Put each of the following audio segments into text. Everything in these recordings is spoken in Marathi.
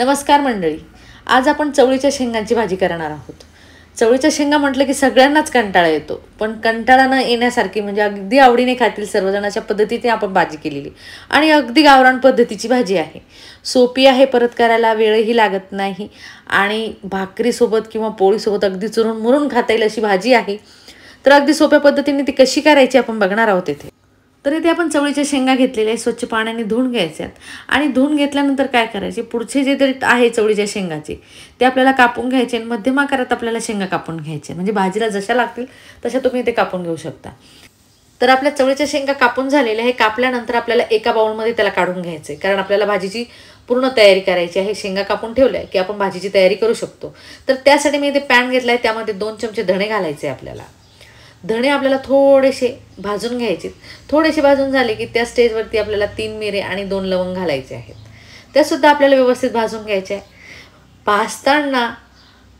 नमस्कार मंडळी आज आपण चवळीच्या शेंगांची भाजी करणार आहोत चवळीच्या शेंगा म्हटलं की सगळ्यांनाच कंटाळा येतो पण कंटाळा न येण्यासारखी म्हणजे अगदी आवडीने खातील सर्वजणाच्या पद्धतीने आपण भाजी केलेली आणि अगदी गावरान पद्धतीची भाजी आहे सोपी आहे परत करायला वेळही लागत नाही आणि भाकरीसोबत किंवा पोळीसोबत अगदी चुरून मुरून खाता येईल अशी भाजी आहे तर अगदी सोप्या पद्धतीने ती कशी करायची आपण बघणार आहोत इथे तर इथे आपण चवळीच्या शेंगा घेतलेल्या स्वच्छ पाण्याने धुवून घ्यायच्यात आणि धुवून घेतल्यानंतर काय करायचे पुढचे जे तरी आहे चवळीच्या शेंगाचे ते आपल्याला कापून घ्यायचे आणि मध्यम आकारात आपल्याला शेंगा कापून घ्यायचे म्हणजे भाजीला जशा लागतील तशा तुम्ही इथे कापून घेऊ शकता तर आपल्या चवळीच्या शेंगा कापून झालेल्या हे कापल्यानंतर आपल्याला एका बाउलमध्ये त्याला काढून घ्यायचं आहे कारण आपल्याला भाजीची पूर्ण तयारी करायची आहे शेंगा कापून ठेवल्या की आपण भाजीची तयारी करू शकतो तर त्यासाठी मी इथे पॅन घेतला आहे त्यामध्ये दोन चमचे धणे घालायचे आपल्याला धणे आपल्याला थोडेसे भाजून घ्यायचे थोडेसे भाजून झाले की त्या स्टेजवरती आपल्याला तीन मिरे आणि दोन लवंग घालायचे आहेत त्यासुद्धा आपल्याला व्यवस्थित भाजून घ्यायचे आहे भाजताना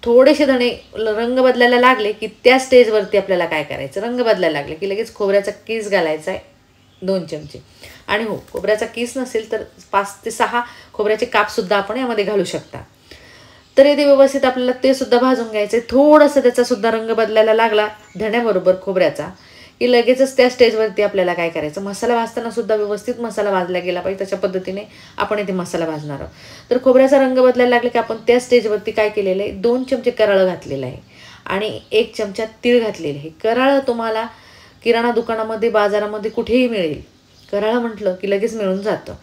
थोडेसे धणे रंग बदलायला लागले की त्या स्टेजवरती आपल्याला काय करायचं रंग बदलायला लागले की लगेच खोबऱ्याचा किस घालायचा आहे दोन चमचे आणि हो खोबऱ्याचा किस नसेल तर पाच ते सहा खोबऱ्याचे कापसुद्धा आपण यामध्ये घालू शकता तर येथे व्यवस्थित आपल्याला ते सुद्धा भाजून घ्यायचे थोडंसं त्याचा सुद्धा रंग बदलायला लागला धण्याबरोबर खोबऱ्याचा की लगेचच त्या स्टेजवरती आपल्याला काय करायचं मसाला भाजताना सुद्धा व्यवस्थित मसाला भाजला गेला पाहिजे तशा पद्धतीने आपण इथे मसाला भाजणार आहोत तर खोबऱ्याचा रंग बदलायला लागला की आपण त्या स्टेजवरती काय केलेलं आहे दोन चमचे कराळं घातलेलं आहे आणि एक चमचा तीळ घातलेलं आहे कराळं तुम्हाला किराणा दुकानामध्ये बाजारामध्ये कुठेही मिळेल कराळं म्हटलं की लगेच मिळून जातं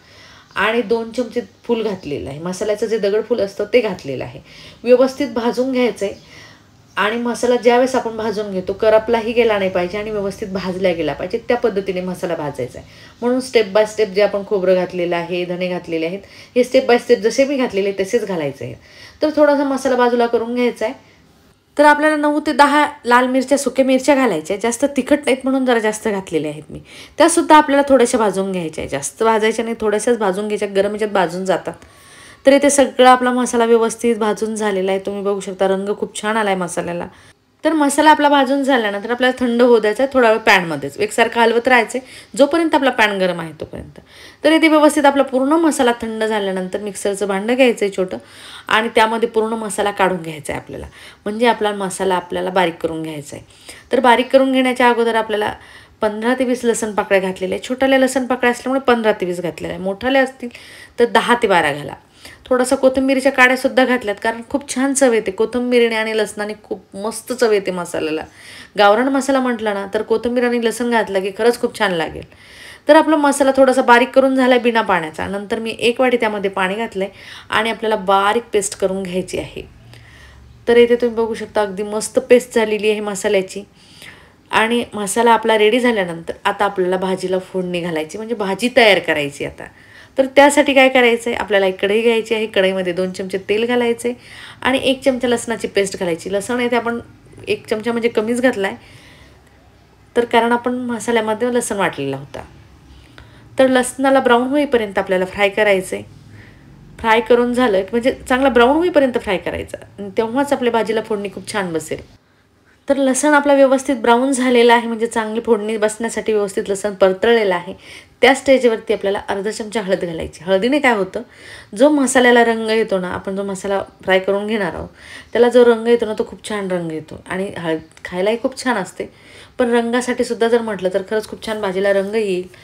आणि दोन चमचे फूल घातलेलं आहे मसाल्याचं जे दगड फूल असतं ते घातलेलं आहे व्यवस्थित भाजून घ्यायचं आहे आणि मसाला ज्यावेळेस आपण भाजून घेतो करपलाही गेला नाही पाहिजे आणि व्यवस्थित भाजला गेला पाहिजे त्या पद्धतीने मसाला भाजायचा आहे म्हणून स्टेप बाय स्टेप जे आपण खोबरं घातलेलं आहे धणे घातलेले आहेत हे स्टेप बाय स्टेप जसे मी घातलेले तसेच घालायचे आहेत तर थोडासा मसाला बाजूला करून घ्यायचा आहे तर आपल्याला नऊ ते दहा लाल मिरच्या सुक्या मिरच्या घालायच्या जास्त तिखट नाहीत म्हणून जरा जास्त घातलेल्या आहेत मी त्यासुद्धा आपल्याला थोड्याशा भाजून घ्यायच्या जास्त भाजायच्या नाही थोड्याशाच भाजून घ्यायच्या गरम याच्यात भाजून जातात तर इथे सगळा आपला मसाला व्यवस्थित भाजून झालेला आहे तुम्ही बघू शकता रंग खूप छान आला आहे मसाल्याला तर मसाला आपला भाजून झाल्यानंतर आपल्याला थंड होऊ द्यायचा थोडा वेळ पॅनमध्येच एकसारखं हलवत राहायचं जोपर्यंत आपला पॅन गरम आहे तोपर्यंत तर इथे व्यवस्थित आपला पूर्ण मसाला थंड झाल्यानंतर मिक्सरचं भांडं घ्यायचं आहे छोटं आणि त्यामध्ये पूर्ण मसाला काढून घ्यायचा आहे आपल्याला म्हणजे आपला मसाला आपल्याला बारीक करून घ्यायचा आहे तर बारीक करून घेण्याच्या अगोदर आपल्याला पंधरा ते वीस लसण पाकळ्या घातलेल्या आहे छोट्याल्या लसण पाकळ्या असल्यामुळे पंधरा ते वीस घातलेल्या आहे मोठाल्या असतील तर दहा ते बारा घाला थोडासा कोथिंबीरीच्या काड्यासुद्धा घातल्यात कारण खूप छान चव येते कोथिंबीरीने आणि लसणाने खूप मस्त चव येते मसाल्याला गावरण मसाला म्हटलं ना तर कोथिंबीर आणि लसण घातलं की खरंच खूप छान लागेल तर आपला मसाला थोडासा बारीक करून झाला बिना पाण्याचा नंतर मी एक वाटी त्यामध्ये पाणी घातलं आहे आणि आपल्याला बारीक पेस्ट करून घ्यायची आहे तर येथे तुम्ही बघू शकता अगदी मस्त पेस्ट झालेली आहे मसाल्याची आणि मसाला आपला रेडी झाल्यानंतर आता आपल्याला भाजीला फोडणी घालायची म्हणजे भाजी तयार करायची आता तर त्यासाठी काय करायचं आहे आपल्याला एक कढई घ्यायची आहे कढईमध्ये दोन चमचे तेल घालायचे आणि एक चमचा लसणाची पेस्ट घालायची लसण येथे आपण एक चमचा म्हणजे कमीच घातला आहे तर कारण आपण मसाल्यामध्ये लसण वाटलेला होता तर लसणाला ब्राऊन होईपर्यंत आपल्याला फ्राय करायचं आहे फ्राय करून झालं म्हणजे चांगला ब्राऊन होईपर्यंत फ्राय करायचा तेव्हाच आपल्या भाजीला फोडणी खूप छान बसेल तर लसण आपला व्यवस्थित ब्राऊन झालेला आहे म्हणजे चांगली फोडणी बसण्यासाठी व्यवस्थित लसण परतळलेलं आहे त्या स्टेजवरती आपल्याला अर्धा चमचा हळद घालायची हळदीने काय होतं जो मसाल्याला रंग येतो ना आपण जो मसाला फ्राय करून घेणार आहोत त्याला जो रंग येतो ना तो खूप छान रंग येतो आणि हळद खायलाही खूप छान असते पण रंगासाठी सुद्धा जर म्हटलं तर खरंच खूप छान भाजीला रंग येईल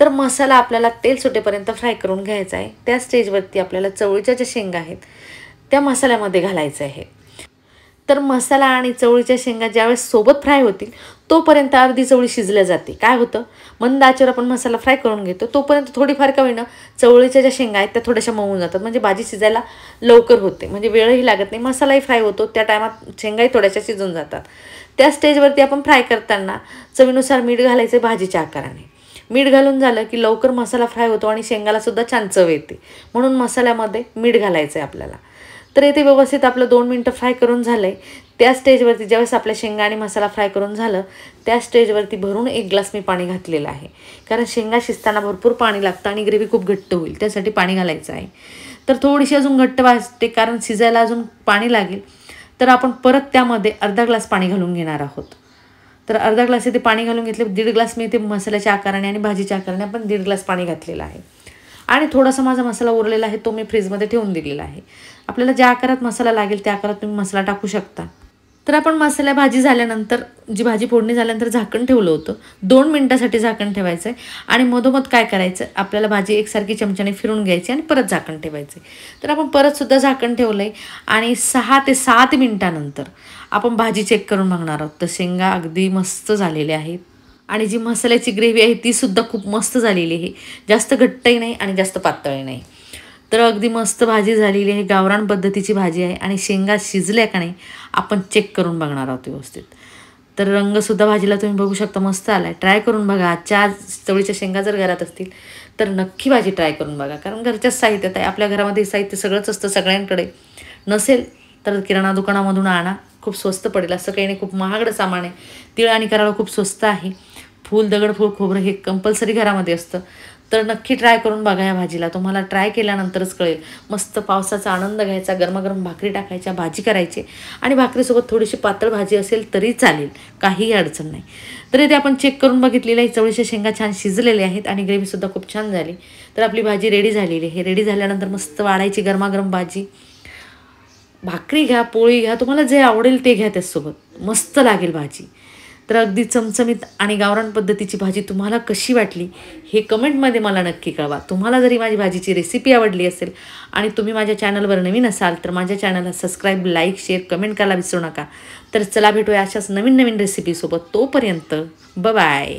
तर मसाला आपल्याला तेल सुटेपर्यंत फ्राय करून घ्यायचा आहे त्या स्टेजवरती आपल्याला चवळीच्या ज्या शेंगा आहेत त्या मसाल्यामध्ये घालायचं आहे तर मसाला आणि चवळीच्या शेंगा ज्यावेळेस सोबत फ्राय होतील तोपर्यंत अर्धी चवळी शिजल्या जाते काय होतं मंद आचेवर आपण मसाला फ्राय करून घेतो तोपर्यंत थोडीफार का होईना चवळीच्या ज्या शेंगा आहेत त्या थोड्याशा मऊन जातात म्हणजे भाजी शिजायला लवकर होते म्हणजे वेळही लागत नाही मसालाही फ्राय होतो त्या टायमात शेंगाही थोड्याशा शिजून जातात त्या स्टेजवरती आपण फ्राय करताना चवीनुसार मीठ घालायचे भाजीच्या आकाराने मीठ घालून झालं की लवकर मसाला फ्राय होतो आणि शेंगालासुद्धा छान चव येते म्हणून मसाल्यामध्ये मीठ घालायचं आहे आपल्याला तर येथे व्यवस्थित आपलं दोन मिनटं फ्राय करून झालं आहे त्या स्टेजवरती ज्यावेळेस आपल्या शेंगा आणि मसाला फ्राय करून झालं त्या स्टेजवरती भरून एक ग्लास मी पाणी घातलेलं आहे कारण शेंगा शिजताना भरपूर पाणी लागतं आणि ग्रेव्ही खूप घट्ट होईल त्यासाठी पाणी घालायचं आहे तर थोडीशी अजून घट्ट वाजते कारण शिजायला अजून पाणी लागेल तर आपण परत त्यामध्ये अर्धा ग्लास पाणी घालून घेणार आहोत तर अर्धा ग्लास इथे पाणी घालून घेतले दीड ग्लास मी इथे मसाल्याच्या आकाराने आणि भाजीच्या आकाराने आपण दीड ग्लास पाणी घातलेलं आहे आणि थोडासा माझा मसाला उरलेला आहे तो मी फ्रीजमध्ये ठेवून दिलेला आहे आपल्याला ज्या आकारात मसाला लागेल त्या आकारात तुम्ही मसाला टाकू शकता तर आपण मसाल्या भाजी झाल्यानंतर जी भाजी फोडणी झाल्यानंतर झाकण ठेवलं होतं दोन मिनटासाठी झाकण ठेवायचं आहे आणि मधोमध काय करायचं आपल्याला भाजी एकसारखी चमच्याने फिरून घ्यायची आणि परत झाकण ठेवायचं तर आपण परतसुद्धा झाकण ठेवलं आहे आणि सहा ते सात मिनटानंतर आपण भाजी चेक करून बघणार आहोत तर शेंगा अगदी मस्त झालेल्या आहेत आणि जी मसाल्याची ग्रेव्ही आहे तीसुद्धा खूप मस्त झालेली आहे जास्त घट्टही नाही आणि जास्त पातळही नाही तर अगदी मस्त भाजी झालेली आहे गावरान पद्धतीची भाजी आहे आणि शेंगा शिजल्या का नाही आपण चेक करून बघणार आहोत व्यवस्थित तर रंगसुद्धा भाजीला तुम्ही बघू शकता मस्त आला आहे ट्राय करून बघा आजच्या आज चवळीच्या शेंगा जर घरात असतील तर नक्की भाजी ट्राय करून बघा कारण घरच्याच साहित्यात आहे आपल्या घरामध्ये साहित्य सगळंच असतं सगळ्यांकडे नसेल तर किराणा दुकानामधून आणा खूप स्वस्त पडेल असं काही नाही खूप महागडं सामान आहे तिळ आणि करावं खूप स्वस्त आहे फूल दगड फूल खोबरं हे कंपल्सरी घरामध्ये असतं तर नक्की ट्राय करून बघा या भाजीला तुम्हाला ट्राय केल्यानंतरच कळेल मस्त पावसाचा आनंद घ्यायचा गरमागरम भाकरी टाकायच्या भाजी करायची आणि भाकरीसोबत थोडीशी पातळ भाजी असेल तरी चालेल काहीही अडचण नाही तर इथे आपण चेक करून आहे चवळीच्या शेंगा छान शिजलेल्या आहेत आणि ग्रेव्हीसुद्धा खूप छान झाली तर आपली भाजी रेडी झालेली आहे रेडी झाल्यानंतर मस्त वाढायची गरमागरम भाजी भाकरी घ्या पोळी घ्या तुम्हाला जे आवडेल ते घ्या त्यासोबत मस्त लागेल भाजी तर अगदी चमचमीत आणि गावरान पद्धतीची भाजी तुम्हाला कशी वाटली हे कमेंटमध्ये मला नक्की कळवा तुम्हाला जरी माझी भाजीची रेसिपी आवडली असेल आणि तुम्ही माझ्या चॅनलवर नवीन असाल तर माझ्या चॅनलला सबस्क्राईब लाईक शेअर कमेंट करायला विसरू नका तर चला भेटूया अशाच नवीन नवीन रेसिपीसोबत तोपर्यंत बाय